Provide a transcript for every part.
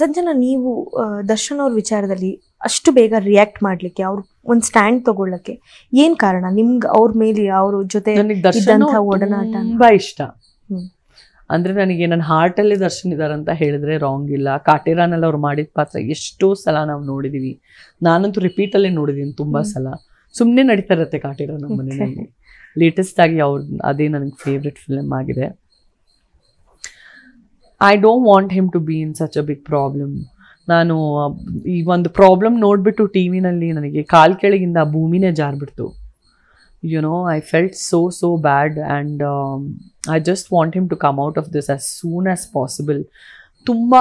ಸಜ್ಜನ ನೀವು ದರ್ಶನ್ ಅವ್ರ ವಿಚಾರದಲ್ಲಿ ಅಷ್ಟು ಬೇಗ ರಿಯಾಕ್ಟ್ ಮಾಡ್ಲಿಕ್ಕೆ ಅವ್ರು ಒಂದು ಸ್ಟ್ಯಾಂಡ್ ತಗೊಳ್ಳಕ್ಕೆ ಏನ್ ಕಾರಣ ನಿಮ್ಗೆ ಅವ್ರ ಮೇಲೆ ಅವ್ರ ಜೊತೆ ಒಡನಾಟ ತುಂಬಾ ಇಷ್ಟ ಅಂದ್ರೆ ನನಗೆ ನನ್ನ ಅಲ್ಲಿ ದರ್ಶನ್ ಇದ್ದಾರೆ ಅಂತ ಹೇಳಿದ್ರೆ ರಾಂಗ್ ಇಲ್ಲ ಕಾಟೇರಾನಲ್ಲಿ ಅವ್ರು ಮಾಡಿದ ಪಾತ್ರ ಎಷ್ಟೋ ಸಲ ನಾವು ನೋಡಿದೀವಿ ನಾನಂತೂ ರಿಪೀಟಲ್ಲೇ ನೋಡಿದೀನಿ ತುಂಬಾ ಸಲ ಸುಮ್ಮನೆ ನಡೀತಾ ಇರತ್ತೆ ಕಾಟೇರ ನಮ್ಮ ಮನೆಯಲ್ಲಿ ಲೇಟೆಸ್ಟ್ ಆಗಿ ಅವ್ರ ಅದೇ ನನಗೆ ಫೇವ್ರೆಟ್ ಫಿಲಮ್ ಆಗಿದೆ I don't want him to be in such a big problem ನಾನು ಈ ಒಂದು ಪ್ರಾಬ್ಲಮ್ ನೋಡಿಬಿಟ್ಟು ಟಿ ವಿನಲ್ಲಿ ನನಗೆ ಕಾಲು ಕೆಳಗಿಂದ ಭೂಮಿನೇ you know I felt so so bad and I just want him to come out of this as soon as possible ತುಂಬ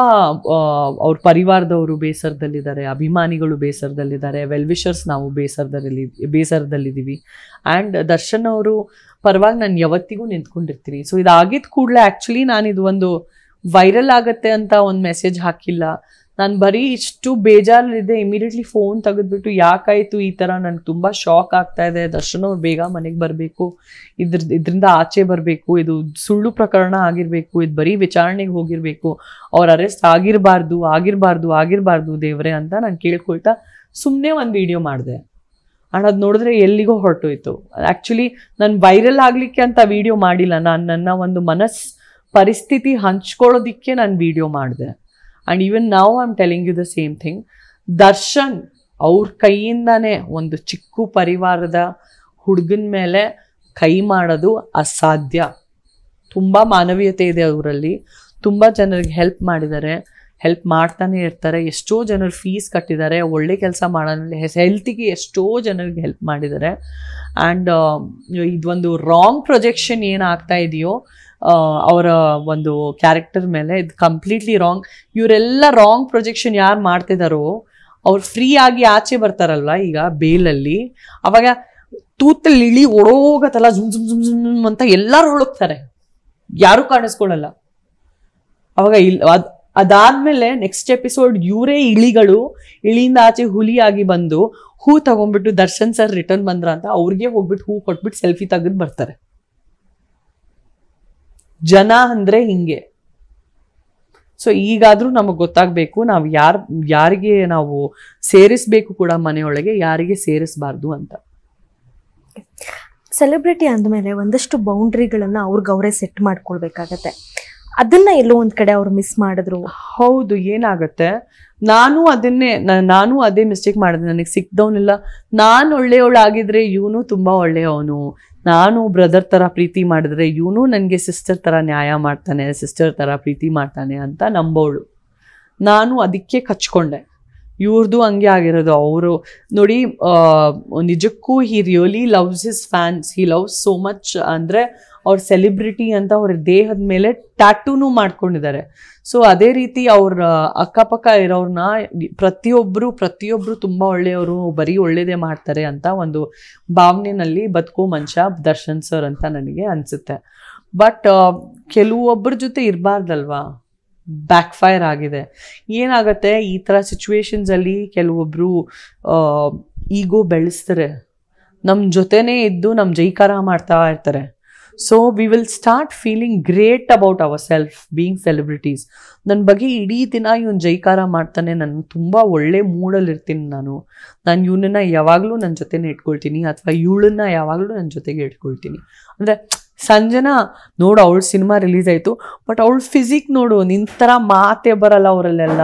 ಅವ್ರ ಪರಿವಾರದವರು ಬೇಸರದಲ್ಲಿದ್ದಾರೆ ಅಭಿಮಾನಿಗಳು ಬೇಸರದಲ್ಲಿದ್ದಾರೆ ವೆಲ್ ವಿಷರ್ಸ್ ನಾವು ಬೇಸರದಲ್ಲಿ ಬೇಸರದಲ್ಲಿದ್ದೀವಿ ಆ್ಯಂಡ್ ದರ್ಶನ್ ಅವರು ಪರವಾಗಿ ನಾನು ಯಾವತ್ತಿಗೂ ನಿಂತ್ಕೊಂಡಿರ್ತೀನಿ ಸೊ ಇದಾಗಿದ್ದ ಕೂಡಲೇ ಆ್ಯಕ್ಚುಲಿ ನಾನು ಇದು ಒಂದು ವೈರಲ್ ಆಗತ್ತೆ ಅಂತ ಒಂದು ಮೆಸೇಜ್ ಹಾಕಿಲ್ಲ ನಾನು ಬರೀ ಇಷ್ಟು ಬೇಜಾರಲ್ಲಿದ್ದೆ ಇಮಿಡಿಯೇಟ್ಲಿ ಫೋನ್ ತೆಗೆದ್ಬಿಟ್ಟು ಯಾಕಾಯ್ತು ಈ ಥರ ನನ್ಗೆ ತುಂಬ ಶಾಕ್ ಆಗ್ತಾ ಇದೆ ದರ್ಶನ ಅವ್ರು ಬೇಗ ಮನೆಗೆ ಬರಬೇಕು ಇದ್ರ ಇದರಿಂದ ಆಚೆ ಬರಬೇಕು ಇದು ಸುಳ್ಳು ಪ್ರಕರಣ ಆಗಿರಬೇಕು ಇದು ಬರೀ ವಿಚಾರಣೆಗೆ ಹೋಗಿರ್ಬೇಕು ಅವ್ರ ಅರೆಸ್ಟ್ ಆಗಿರಬಾರ್ದು ಆಗಿರಬಾರ್ದು ಆಗಿರಬಾರ್ದು ದೇವ್ರೆ ಅಂತ ನಾನು ಕೇಳ್ಕೊಳ್ತಾ ಸುಮ್ಮನೆ ಒಂದು ವಿಡಿಯೋ ಮಾಡಿದೆ ಆ್ಯಂಡ್ ಅದು ನೋಡಿದ್ರೆ ಎಲ್ಲಿಗೋ ಹೊರಟೋಯ್ತು ಆ್ಯಕ್ಚುಲಿ ನಾನು ವೈರಲ್ ಆಗ್ಲಿಕ್ಕೆ ಅಂತ ವಿಡಿಯೋ ಮಾಡಿಲ್ಲ ನಾನು ನನ್ನ ಒಂದು ಮನಸ್ಸು ಪರಿಸ್ಥಿತಿ ಹಂಚ್ಕೊಳ್ಳೋದಿಕ್ಕೆ ನಾನು ವಿಡಿಯೋ ಮಾಡಿದೆ ಆ್ಯಂಡ್ ಈವನ್ ನಾವು I am telling you the same thing Darshan ಅವ್ರ ಕೈಯಿಂದನೇ ಒಂದು ಚಿಕ್ಕ ಪರಿವಾರದ ಹುಡುಗನ ಮೇಲೆ ಕೈ ಮಾಡೋದು ಅಸಾಧ್ಯ ತುಂಬ ಮಾನವೀಯತೆ ಇದೆ ಅವರಲ್ಲಿ ತುಂಬ ಜನರಿಗೆ ಹೆಲ್ಪ್ ಮಾಡಿದ್ದಾರೆ ಹೆಲ್ಪ್ ಮಾಡ್ತಾನೆ ಇರ್ತಾರೆ ಎಷ್ಟೋ ಜನರು ಫೀಸ್ ಕಟ್ಟಿದ್ದಾರೆ ಒಳ್ಳೆ ಕೆಲಸ ಮಾಡೋದ್ರಲ್ಲಿ ಹೆಲ್ತಿಗೆ ಎಷ್ಟೋ ಜನರಿಗೆ ಹೆಲ್ಪ್ ಮಾಡಿದ್ದಾರೆ ಆ್ಯಂಡ್ um, ಇದೊಂದು ರಾಂಗ್ ಪ್ರೊಜೆಕ್ಷನ್ ಏನಾಗ್ತಾ ಇದೆಯೋ ಅವರ ಒಂದು ಕ್ಯಾರೆಕ್ಟರ್ ಮೇಲೆ ಇದು ಕಂಪ್ಲೀಟ್ಲಿ ರಾಂಗ್ ಇವರೆಲ್ಲ ರಾಂಗ್ ಪ್ರೊಜೆಕ್ಷನ್ ಯಾರು ಮಾಡ್ತಿದಾರೋ ಅವ್ರು ಫ್ರೀ ಆಗಿ ಆಚೆ ಬರ್ತಾರಲ್ವ ಈಗ ಬೇಲಲ್ಲಿ ಅವಾಗ ತೂತಲ್ಲಿ ಇಳಿ ಓಡೋಗತ್ತಲ್ಲ ಝುಮ್ ಝುಮ್ ಝುಮ್ ಝುಮ್ ಅಂತ ಎಲ್ಲರೂ ಹೊಳಗ್ತಾರೆ ಯಾರೂ ಕಾಣಿಸ್ಕೊಳ್ಳಲ್ಲ ಅವಾಗ ಇಲ್ ಅದ್ ಅದಾದ್ಮೇಲೆ ನೆಕ್ಸ್ಟ್ ಎಪಿಸೋಡ್ ಇವರೇ ಇಳಿಗಳು ಇಳಿಯಿಂದ ಆಚೆ ಹುಲಿಯಾಗಿ ಬಂದು ಹೂ ತಗೊಂಡ್ಬಿಟ್ಟು ದರ್ಶನ್ ಸರ್ ರಿಟರ್ನ್ ಬಂದ್ರ ಅಂತ ಅವ್ರಿಗೆ ಹೋಗ್ಬಿಟ್ಟು ಹೂ ಕೊಟ್ಬಿಟ್ಟು ಸೆಲ್ಫಿ ತೆಗೆದು ಬರ್ತಾರೆ ಜನ ಅಂದ್ರೆ ಹಿಂಗೆ ಸೊ ಈಗಾದರೂ ನಮಗೆ ಗೊತ್ತಾಗ್ಬೇಕು ನಾವು ಯಾರ್ ಯಾರಿಗೆ ನಾವು ಸೇರಿಸಬೇಕು ಕೂಡ ಮನೆಯೊಳಗೆ ಯಾರಿಗೆ ಸೇರಿಸಬಾರ್ದು ಅಂತ ಸೆಲೆಬ್ರಿಟಿ ಅಂದಮೇಲೆ ಒಂದಷ್ಟು ಬೌಂಡ್ರಿಗಳನ್ನು ಅವ್ರಿಗೆ ಅವರೇ ಸೆಟ್ ಮಾಡ್ಕೊಳ್ಬೇಕಾಗತ್ತೆ ಅದನ್ನ ಎಲ್ಲೋ ಒಂದ್ ಕಡೆ ಅವ್ರು ಮಿಸ್ ಮಾಡಿದ್ರು ಹೌದು ಏನಾಗುತ್ತೆ ನಾನು ಅದನ್ನೇ ನಾನು ಅದೇ ಮಿಸ್ಟೇಕ್ ಮಾಡಿದೆ ನನಗೆ ಸಿಕ್ದವನಿಲ್ಲ ನಾನು ಒಳ್ಳೆಯವಳಾಗಿದ್ರೆ ಇವನು ತುಂಬಾ ಒಳ್ಳೆಯವನು ನಾನು ಬ್ರದರ್ ಥರ ಪ್ರೀತಿ ಮಾಡಿದ್ರೆ ಇವನು ನನಗೆ ಸಿಸ್ಟರ್ ಥರ ನ್ಯಾಯ ಮಾಡ್ತಾನೆ ಸಿಸ್ಟರ್ ಥರ ಪ್ರೀತಿ ಮಾಡ್ತಾನೆ ಅಂತ ನಂಬೋಳು ನಾನು ಅದಕ್ಕೆ ಕಚ್ಕೊಂಡೆ ಇವ್ರದ್ದು ಹಂಗೆ ಆಗಿರೋದು ಅವರು ನೋಡಿ ನಿಜಕ್ಕೂ he really loves his fans he loves so much ಅಂದರೆ ಅವ್ರ ಸೆಲೆಬ್ರಿಟಿ ಅಂತ ಅವ್ರ ದೇಹದ ಮೇಲೆ ಟ್ಯಾಟೂನು ಮಾಡ್ಕೊಂಡಿದ್ದಾರೆ ಸೊ ಅದೇ ರೀತಿ ಅವ್ರ ಅಕ್ಕಪಕ್ಕ ಇರೋರನ್ನ ಪ್ರತಿಯೊಬ್ಬರು ಪ್ರತಿಯೊಬ್ಬರು ತುಂಬ ಒಳ್ಳೆಯವರು ಬರೀ ಒಳ್ಳೆಯದೇ ಮಾಡ್ತಾರೆ ಅಂತ ಒಂದು ಭಾವನೆಯಲ್ಲಿ ಬದುಕೋ ಮನುಷ್ಯ ದರ್ಶನ್ ಸರ್ ಅಂತ ನನಗೆ ಅನಿಸುತ್ತೆ ಬಟ್ ಕೆಲವೊಬ್ಬರ ಜೊತೆ ಇರಬಾರ್ದಲ್ವಾ ಬ್ಯಾಕ್ಫೈರ್ ಆಗಿದೆ ಏನಾಗುತ್ತೆ ಈ ಥರ ಸಿಚುವೇಶನ್ಸಲ್ಲಿ ಕೆಲವೊಬ್ಬರು ಈಗೋ ಬೆಳೆಸ್ತಾರೆ ನಮ್ಮ ಜೊತೆನೇ ಇದ್ದು ನಮ್ಮ ಜೈಕಾರ ಮಾಡ್ತಾ ಇರ್ತಾರೆ so we will start feeling great about our self being celebrities ನನ್ನ ಬಗ್ಗೆ ಇಡೀ ದಿನ ಇವನು ಜೈಕಾರ ಮಾಡ್ತಾನೆ ನಾನು ತುಂಬ ಒಳ್ಳೆ ಮೂಡಲ್ಲಿರ್ತೀನಿ ನಾನು ನಾನು ಇವನನ್ನು ಯಾವಾಗಲೂ ನನ್ನ ಜೊತೆನೇ ಇಟ್ಕೊಳ್ತೀನಿ ಅಥವಾ ಇವಳನ್ನ ಯಾವಾಗಲೂ ನನ್ನ ಜೊತೆಗೆ ಇಟ್ಕೊಳ್ತೀನಿ ಅಂದರೆ ಸಂಜನಾ ನೋಡು ಅವಳು ಸಿನಿಮಾ ರಿಲೀಸ್ ಆಯಿತು ಬಟ್ ಅವಳು ಫಿಸಿಕ್ ನೋಡು ನಿನ್ ಥರ ಮಾತೇ ಬರಲ್ಲ ಅವರಲ್ಲೆಲ್ಲ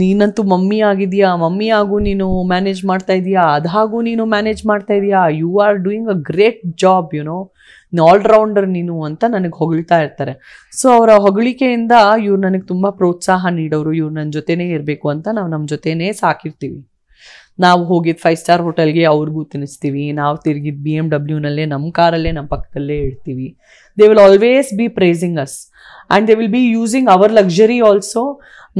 ನೀನಂತೂ ಮಮ್ಮಿ ಆಗಿದೆಯಾ ಮಮ್ಮಿ ಆಗು ನೀನು ಮ್ಯಾನೇಜ್ ಮಾಡ್ತಾ ಇದೀಯಾ ಅದಾಗೂ ನೀನು ಮ್ಯಾನೇಜ್ ಮಾಡ್ತಾ ಇದೀಯಾ you are doing a great job you know all rounder ನೀನು ಅಂತ ನನಗೆ ಹೊಗಳ್ತಾ ಇರ್ತಾರೆ ಸೊ ಅವರ ಹೊಗಳಿಕೆಯಿಂದ ಇವ್ರು ನನಗೆ ತುಂಬ ಪ್ರೋತ್ಸಾಹ ನೀಡೋರು ಇವ್ರು ನನ್ನ ಜೊತೆನೇ ಇರಬೇಕು ಅಂತ ನಾವು ನಮ್ಮ ಜೊತೆನೇ ಸಾಕಿರ್ತೀವಿ ನಾವು ಹೋಗಿದ್ದು ಫೈವ್ ಸ್ಟಾರ್ ಹೋಟೆಲ್ಗೆ ಅವ್ರಿಗೂ ತಿನ್ನಿಸ್ತೀವಿ ನಾವು ತಿರುಗಿದ ಬಿ ಎಮ್ ಡಬ್ಲ್ಯೂನಲ್ಲೇ ನಮ್ಮ ಕಾರಲ್ಲೇ ನಮ್ಮ ಪಕ್ಕದಲ್ಲೇ ಇಡ್ತೀವಿ they will always be praising us and they will be using our luxury also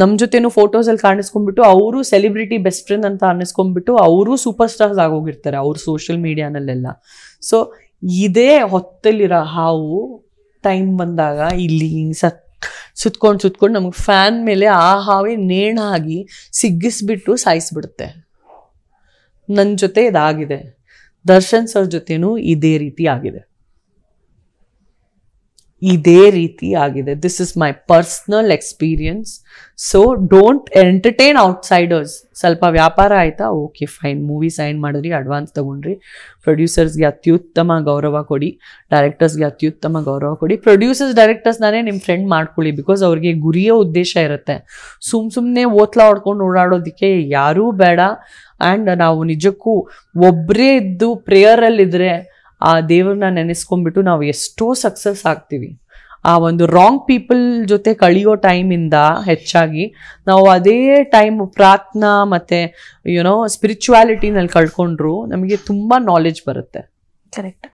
ನಮ್ಮ ಜೊತೆನೂ ಫೋಟೋಸಲ್ಲಿ ಕಾಣಿಸ್ಕೊಂಡ್ಬಿಟ್ಟು ಅವರು ಸೆಲೆಬ್ರಿಟಿ ಬೆಸ್ಟ್ ಫ್ರೆಂಡ್ ಅಂತ ಅನ್ನಿಸ್ಕೊಂಡ್ಬಿಟ್ಟು ಅವರು ಸೂಪರ್ ಸ್ಟಾರ್ಸ್ ಆಗೋಗಿರ್ತಾರೆ ಅವರು ಸೋಷಿಯಲ್ ಮೀಡಿಯಾನಲ್ಲೆಲ್ಲ ಸೊ ಇದೇ ಹೊತ್ತಲ್ಲಿರೋ ಹಾವು ಟೈಮ್ ಬಂದಾಗ ಇಲ್ಲಿ ಸತ್ ಸುತ್ಕೊಂಡು ಸುತ್ಕೊಂಡು ನಮಗೆ ಫ್ಯಾನ್ ಮೇಲೆ ಆ ಹಾವೇ ನೇಣಾಗಿ ಸಿಗ್ಗಿಸ್ಬಿಟ್ಟು ಸಾಯಿಸ್ಬಿಡುತ್ತೆ ನನ್ನ ಜೊತೆ ಇದಾಗಿದೆ ದರ್ಶನ್ ಸರ್ ಜೊತೆನೂ ಇದೇ ರೀತಿ ಆಗಿದೆ ಇದೇ ರೀತಿ ಆಗಿದೆ this is my personal experience so don't entertain outsiders ಸ್ವಲ್ಪ ವ್ಯಾಪಾರ ಆಯಿತಾ ಓಕೆ ಫೈನ್ ಮೂವಿ ಸೈನ್ ಮಾಡಿದ್ರಿ ಅಡ್ವಾನ್ಸ್ ತಗೊಂಡ್ರಿ ಪ್ರೊಡ್ಯೂಸರ್ಸ್ಗೆ ಅತ್ಯುತ್ತಮ ಗೌರವ ಕೊಡಿ ಡೈರೆಕ್ಟರ್ಸ್ಗೆ ಅತ್ಯುತ್ತಮ ಗೌರವ ಕೊಡಿ ಪ್ರೊಡ್ಯೂಸರ್ಸ್ ಡೈರೆಕ್ಟರ್ಸ್ನಾನೇ ನಿಮ್ಮ ಫ್ರೆಂಡ್ ಮಾಡ್ಕೊಳ್ಳಿ ಬಿಕಾಸ್ ಅವ್ರಿಗೆ ಗುರಿಯ ಉದ್ದೇಶ ಇರುತ್ತೆ ಸುಮ್ ಸುಮ್ಮನೆ ಓತ್ಲಾ ಹೊಡ್ಕೊಂಡು ಓಡಾಡೋದಕ್ಕೆ ಯಾರೂ ಬೇಡ ಆ್ಯಂಡ್ ನಾವು ನಿಜಕ್ಕೂ ಒಬ್ಬರೇ ಇದ್ದು ಪ್ರೇಯರಲ್ಲಿದ್ದರೆ ಆ ದೇವ್ರನ್ನ ನೆನೆಸ್ಕೊಂಡ್ಬಿಟ್ಟು ನಾವು ಎಷ್ಟೋ ಸಕ್ಸಸ್ ಆಗ್ತೀವಿ ಆ ಒಂದು ರಾಂಗ್ ಪೀಪಲ್ ಜೊತೆ ಕಳೆಯೋ ಟೈಮಿಂದ ಹೆಚ್ಚಾಗಿ ನಾವು ಅದೇ ಟೈಮ್ ಪ್ರಾರ್ಥನಾ ಮತ್ತು ಯುನೋ ಸ್ಪಿರಿಚುವಾಲಿಟಿನಲ್ಲಿ ಕಳ್ಕೊಂಡ್ರು ನಮಗೆ ತುಂಬ ನಾಲೆಜ್ ಬರುತ್ತೆ ಕರೆಕ್ಟ್